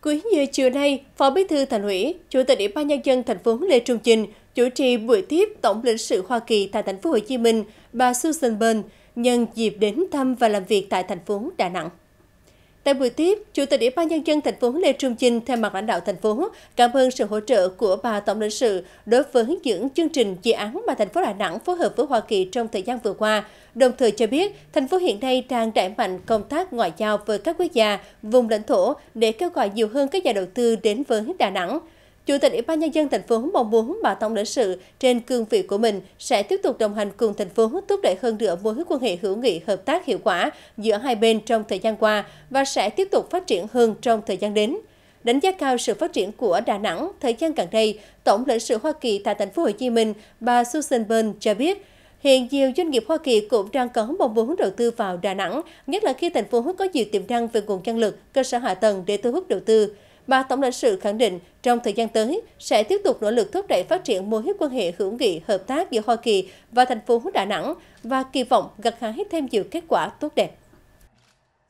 Cuối giờ chiều nay, Phó Bí thư Thành ủy, Chủ tịch Ủy ban nhân dân thành phố Lê Trung Trình chủ trì buổi tiếp Tổng lãnh sự Hoa Kỳ tại thành phố Hồ Chí Minh, bà Susan Burns, nhân dịp đến thăm và làm việc tại thành phố Đà Nẵng. Tại buổi tiếp, Chủ tịch Ủy ban nhân dân thành phố Lê Trung Chinh thay mặt lãnh đạo thành phố cảm ơn sự hỗ trợ của bà tổng lãnh sự đối với những chương trình dự án mà thành phố Đà Nẵng phối hợp với Hoa Kỳ trong thời gian vừa qua, đồng thời cho biết thành phố hiện nay đang đẩy mạnh công tác ngoại giao với các quốc gia, vùng lãnh thổ để kêu gọi nhiều hơn các nhà đầu tư đến với Đà Nẵng. Chủ tịch Ủy ban Nhân dân thành phố mong muốn bà Tổng lãnh sự trên cương vị của mình sẽ tiếp tục đồng hành cùng thành phố thúc đẩy hơn nữa mối quan hệ hữu nghị hợp tác hiệu quả giữa hai bên trong thời gian qua và sẽ tiếp tục phát triển hơn trong thời gian đến. Đánh giá cao sự phát triển của Đà Nẵng, thời gian gần đây, Tổng lãnh sự Hoa Kỳ tại thành phố Hồ Chí Minh, bà Susan Burns cho biết, Hiện nhiều doanh nghiệp Hoa Kỳ cũng đang có mong muốn đầu tư vào Đà Nẵng, nhất là khi thành phố có nhiều tiềm năng về nguồn nhân lực, cơ sở hạ tầng để thu hút đầu tư. Bà Tổng lãnh sự khẳng định trong thời gian tới sẽ tiếp tục nỗ lực thúc đẩy phát triển mối quan hệ hữu nghị hợp tác giữa Hoa Kỳ và thành phố Đà Nẵng và kỳ vọng gặt hái thêm nhiều kết quả tốt đẹp.